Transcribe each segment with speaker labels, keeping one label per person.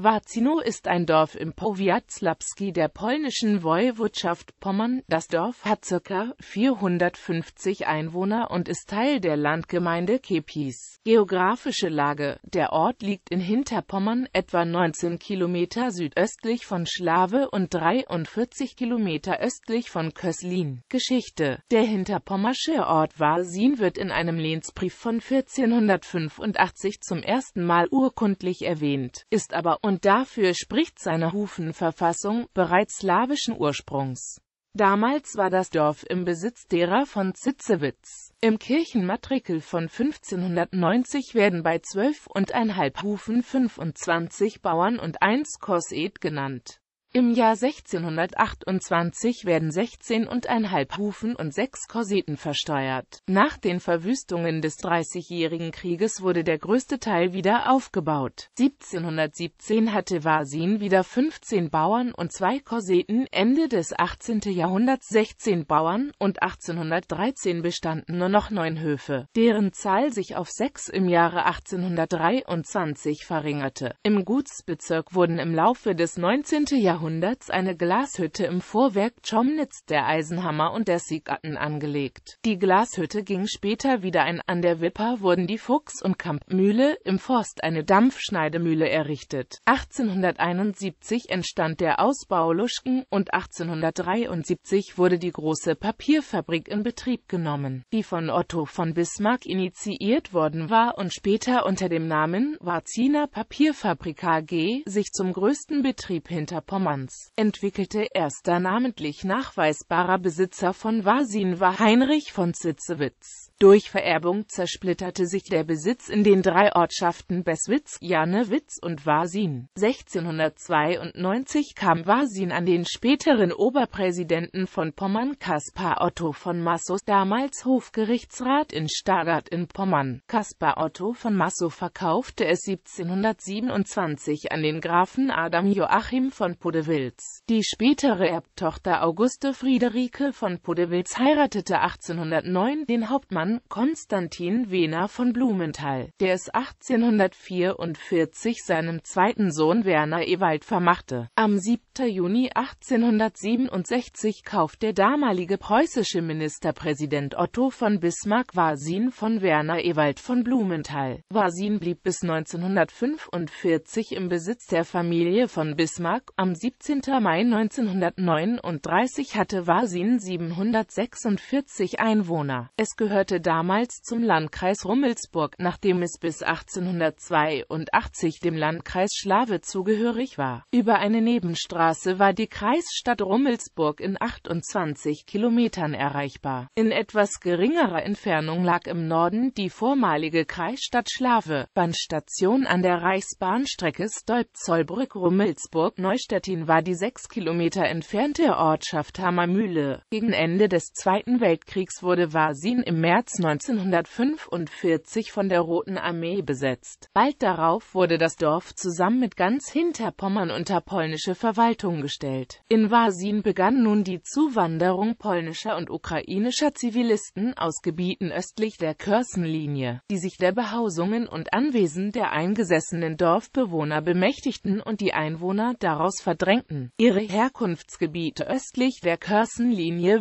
Speaker 1: Wacino ist ein Dorf im Powiat der polnischen Woiwodschaft Pommern. Das Dorf hat ca. 450 Einwohner und ist Teil der Landgemeinde Kepis. Geografische Lage Der Ort liegt in Hinterpommern, etwa 19 Kilometer südöstlich von Schlawe und 43 Kilometer östlich von Köslin. Geschichte Der hinterpommersche Ort Warsin wird in einem Lehnsbrief von 1485 zum ersten Mal urkundlich erwähnt, ist aber und dafür spricht seine Hufenverfassung, bereits slawischen Ursprungs. Damals war das Dorf im Besitz derer von Zitzewitz. Im Kirchenmatrikel von 1590 werden bei zwölf und einhalb Hufen 25 Bauern und 1 Korset genannt. Im Jahr 1628 werden 16,5 Hufen und 6 Korseten versteuert. Nach den Verwüstungen des Dreißigjährigen Krieges wurde der größte Teil wieder aufgebaut. 1717 hatte Vasin wieder 15 Bauern und 2 Korseten, Ende des 18. Jahrhunderts 16 Bauern und 1813 bestanden nur noch 9 Höfe, deren Zahl sich auf 6 im Jahre 1823 verringerte. Im Gutsbezirk wurden im Laufe des 19. Jahrhunderts Jahrhunderts eine Glashütte im Vorwerk Chomnitz der Eisenhammer und der Sigatten angelegt. Die Glashütte ging später wieder ein, an der Wipper wurden die Fuchs- und Kampmühle, im Forst eine Dampfschneidemühle errichtet. 1871 entstand der Ausbau Luschken und 1873 wurde die große Papierfabrik in Betrieb genommen, die von Otto von Bismarck initiiert worden war und später unter dem Namen Warziner Papierfabrik AG sich zum größten Betrieb hinter Pommern Manns, entwickelte erster namentlich nachweisbarer Besitzer von Wasin war Heinrich von Zitzewitz. Durch Vererbung zersplitterte sich der Besitz in den drei Ortschaften Beswitz, Janewitz und Wasin. 1692 kam Wasin an den späteren Oberpräsidenten von Pommern Kaspar Otto von Massos, damals Hofgerichtsrat in Stargard in Pommern. Kaspar Otto von Massow verkaufte es 1727 an den Grafen Adam Joachim von Podest Podewils. Die spätere Erbtochter Auguste Friederike von Podewils heiratete 1809 den Hauptmann Konstantin Wehner von Blumenthal, der es 1844 seinem zweiten Sohn Werner Ewald vermachte. Am 7. Juni 1867 kauft der damalige preußische Ministerpräsident Otto von Bismarck Wasin von Werner Ewald von Blumenthal. Wasin blieb bis 1945 im Besitz der Familie von Bismarck. Am 7. 17. Mai 1939 hatte Wasin 746 Einwohner. Es gehörte damals zum Landkreis Rummelsburg, nachdem es bis 1882 dem Landkreis Schlawe zugehörig war. Über eine Nebenstraße war die Kreisstadt Rummelsburg in 28 Kilometern erreichbar. In etwas geringerer Entfernung lag im Norden die vormalige Kreisstadt Schlawe, Bahnstation an der Reichsbahnstrecke Stolp-Zollbrück-Rummelsburg-Neustädtin Berlin war die sechs Kilometer entfernte Ortschaft Hammermühle. Gegen Ende des Zweiten Weltkriegs wurde Wasin im März 1945 von der Roten Armee besetzt. Bald darauf wurde das Dorf zusammen mit ganz Hinterpommern unter polnische Verwaltung gestellt. In Wasin begann nun die Zuwanderung polnischer und ukrainischer Zivilisten aus Gebieten östlich der Körsenlinie, die sich der Behausungen und Anwesen der eingesessenen Dorfbewohner bemächtigten und die Einwohner daraus verdrängten verdrängten. Ihre Herkunftsgebiete östlich der kherson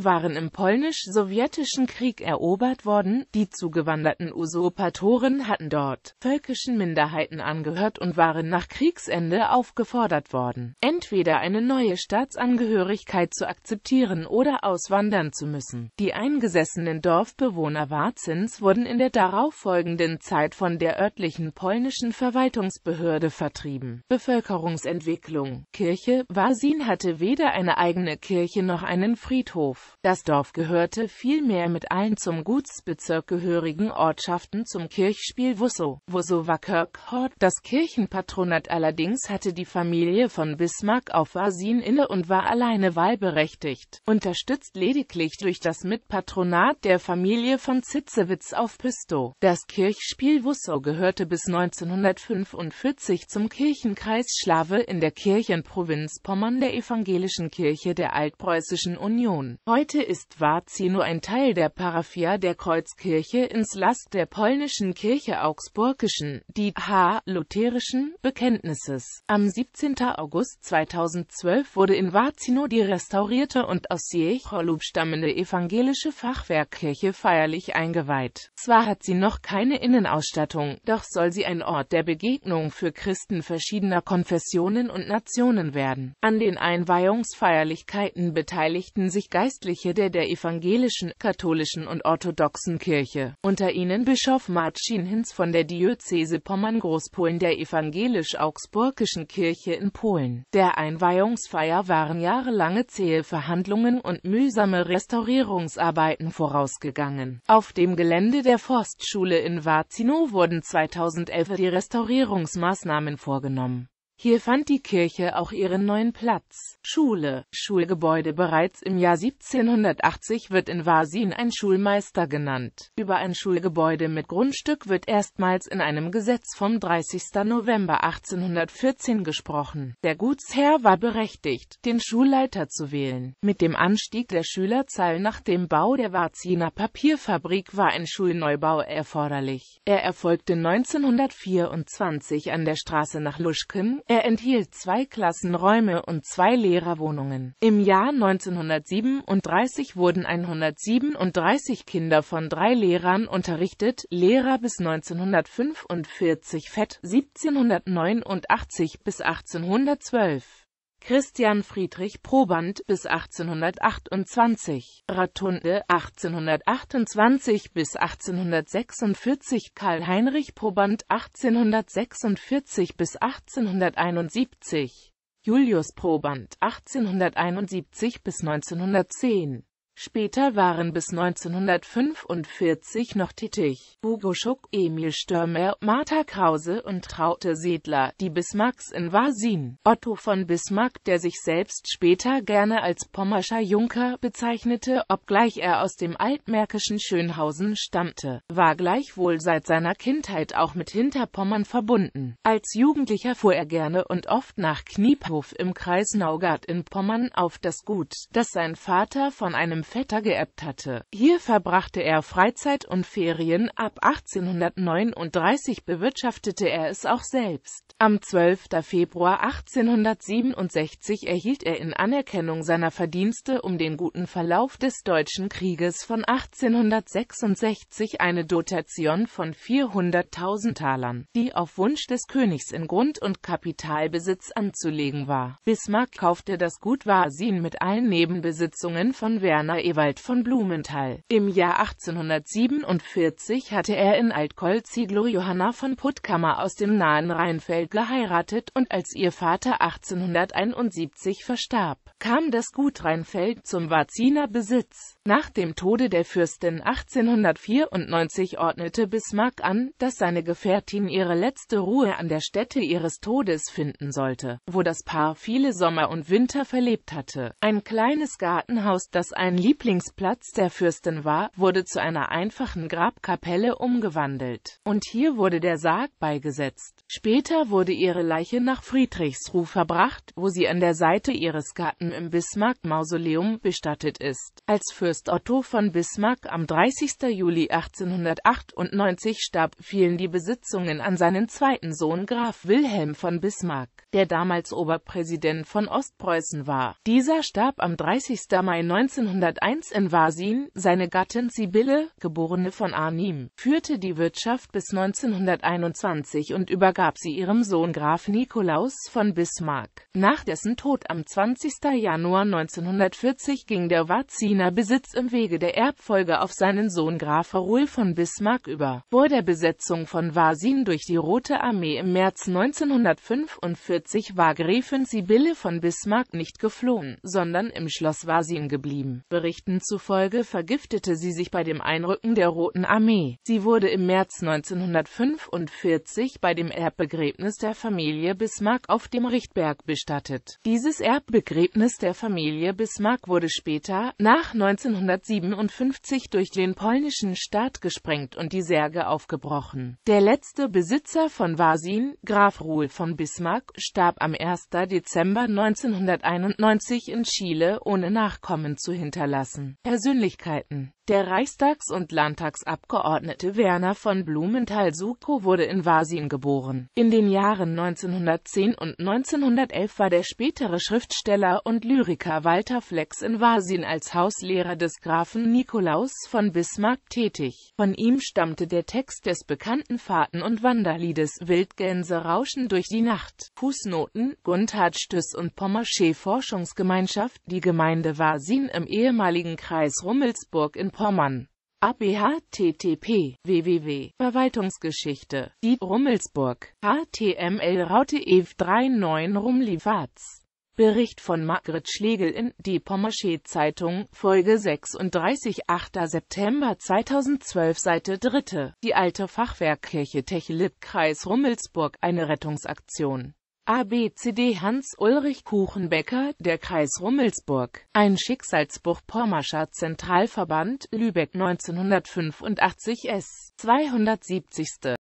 Speaker 1: waren im polnisch-sowjetischen Krieg erobert worden, die zugewanderten Usurpatoren hatten dort völkischen Minderheiten angehört und waren nach Kriegsende aufgefordert worden, entweder eine neue Staatsangehörigkeit zu akzeptieren oder auswandern zu müssen. Die eingesessenen Dorfbewohner Warzins wurden in der darauffolgenden Zeit von der örtlichen polnischen Verwaltungsbehörde vertrieben. Bevölkerungsentwicklung Kirche Gemeinde, Wasin hatte weder eine eigene Kirche noch einen Friedhof. Das Dorf gehörte vielmehr mit allen zum Gutsbezirk gehörigen Ortschaften zum Kirchspiel Wusso. Wusso war Kirchhort, das Kirchenpatronat allerdings hatte die Familie von Bismarck auf Wasin inne und war alleine wahlberechtigt, unterstützt lediglich durch das Mitpatronat der Familie von Zitzewitz auf Püstow. Das Kirchspiel Wusso gehörte bis 1945 zum Kirchenkreis Schlawe in der Kirchenprovinz mecklenburg der Evangelischen Kirche der Altpreußischen Union. Heute ist Warzino ein Teil der Paraphia der Kreuzkirche ins Last der polnischen Kirche Augsburgischen, die H. Lutherischen Bekenntnisses. Am 17. August 2012 wurde in Warzino die restaurierte und aus Siecholub stammende evangelische Fachwerkkirche feierlich eingeweiht. Zwar hat sie noch keine Innenausstattung, doch soll sie ein Ort der Begegnung für Christen verschiedener Konfessionen und Nationen werden werden. An den Einweihungsfeierlichkeiten beteiligten sich Geistliche der der evangelischen, katholischen und orthodoxen Kirche, unter ihnen Bischof Marcin Hinz von der Diözese Pommern-Großpolen der evangelisch-augsburgischen Kirche in Polen. Der Einweihungsfeier waren jahrelange zähe Verhandlungen und mühsame Restaurierungsarbeiten vorausgegangen. Auf dem Gelände der Forstschule in Warzino wurden 2011 die Restaurierungsmaßnahmen vorgenommen. Hier fand die Kirche auch ihren neuen Platz. Schule, Schulgebäude Bereits im Jahr 1780 wird in Wasin ein Schulmeister genannt. Über ein Schulgebäude mit Grundstück wird erstmals in einem Gesetz vom 30. November 1814 gesprochen. Der Gutsherr war berechtigt, den Schulleiter zu wählen. Mit dem Anstieg der Schülerzahl nach dem Bau der Varziner Papierfabrik war ein Schulneubau erforderlich. Er erfolgte 1924 an der Straße nach Luschken er enthielt zwei Klassenräume und zwei Lehrerwohnungen. Im Jahr 1937 wurden 137 Kinder von drei Lehrern unterrichtet, Lehrer bis 1945 Fett 1789 bis 1812. Christian Friedrich Proband bis 1828, Ratunde 1828 bis 1846, Karl Heinrich Proband 1846 bis 1871, Julius Proband 1871 bis 1910, Später waren bis 1945 noch tätig Hugo Schuck, Emil Stürmer, Martha Krause und Traute Sedler, die Bismarcks in Wasin. Otto von Bismarck, der sich selbst später gerne als Pommerscher Junker bezeichnete, obgleich er aus dem altmärkischen Schönhausen stammte, war gleichwohl seit seiner Kindheit auch mit Hinterpommern verbunden. Als Jugendlicher fuhr er gerne und oft nach Kniephof im Kreis Naugard in Pommern auf das Gut, das sein Vater von einem Vetter geerbt hatte. Hier verbrachte er Freizeit und Ferien, ab 1839 bewirtschaftete er es auch selbst. Am 12. Februar 1867 erhielt er in Anerkennung seiner Verdienste um den guten Verlauf des Deutschen Krieges von 1866 eine Dotation von 400.000 Talern, die auf Wunsch des Königs in Grund- und Kapitalbesitz anzulegen war. Bismarck kaufte das Gut Wasin mit allen Nebenbesitzungen von Werner Pfarrer Ewald von Blumenthal. Im Jahr 1847 hatte er in Altkolziglo Johanna von Puttkammer aus dem nahen Rheinfeld geheiratet und als ihr Vater 1871 verstarb, kam das Gut Rheinfeld zum Varziner Besitz. Nach dem Tode der Fürstin 1894 ordnete Bismarck an, dass seine Gefährtin ihre letzte Ruhe an der Stätte ihres Todes finden sollte, wo das Paar viele Sommer und Winter verlebt hatte. Ein kleines Gartenhaus, das ein Lieblingsplatz der Fürsten war, wurde zu einer einfachen Grabkapelle umgewandelt. Und hier wurde der Sarg beigesetzt. Später wurde ihre Leiche nach Friedrichsruh verbracht, wo sie an der Seite ihres Gatten im Bismarck-Mausoleum bestattet ist. Als Fürst Otto von Bismarck am 30. Juli 1898 starb, fielen die Besitzungen an seinen zweiten Sohn Graf Wilhelm von Bismarck, der damals Oberpräsident von Ostpreußen war. Dieser starb am 30. Mai 1900 1901 in Vasin, seine Gattin Sibylle, geborene von Arnim, führte die Wirtschaft bis 1921 und übergab sie ihrem Sohn Graf Nikolaus von Bismarck. Nach dessen Tod am 20. Januar 1940 ging der Varziner Besitz im Wege der Erbfolge auf seinen Sohn Graf Ruhl von Bismarck über. Vor der Besetzung von Vasin durch die Rote Armee im März 1945 war Gräfin Sibylle von Bismarck nicht geflohen, sondern im Schloss Vasin geblieben. Bericht Berichten zufolge vergiftete sie sich bei dem Einrücken der Roten Armee. Sie wurde im März 1945 bei dem Erbbegräbnis der Familie Bismarck auf dem Richtberg bestattet. Dieses Erbbegräbnis der Familie Bismarck wurde später, nach 1957, durch den polnischen Staat gesprengt und die Särge aufgebrochen. Der letzte Besitzer von Wasin, Graf Ruhl von Bismarck, starb am 1. Dezember 1991 in Chile ohne Nachkommen zu hinterlassen hinterlassen. Persönlichkeiten der Reichstags- und Landtagsabgeordnete Werner von blumenthal suko wurde in Wasin geboren. In den Jahren 1910 und 1911 war der spätere Schriftsteller und Lyriker Walter Flex in Wasin als Hauslehrer des Grafen Nikolaus von Bismarck tätig. Von ihm stammte der Text des bekannten Fahrten- und Wanderliedes Wildgänse rauschen durch die Nacht. Fußnoten Gunthard Stüss und Pommersche Forschungsgemeinschaft Die Gemeinde Wasin im ehemaligen Kreis Rummelsburg in Pommern. ABHTTP www. Verwaltungsgeschichte. Die Rummelsburg. HTML Raute EV 39 Rumlifatz. Bericht von Margret Schlegel in Die Pommersche Zeitung, Folge 36, 8. September 2012, Seite 3. Die alte Fachwerkkirche Techlip-Kreis Rummelsburg, eine Rettungsaktion. ABCD Hans-Ulrich Kuchenbecker, der Kreis Rummelsburg, ein Schicksalsbuch pormascher Zentralverband, Lübeck 1985 S. 270.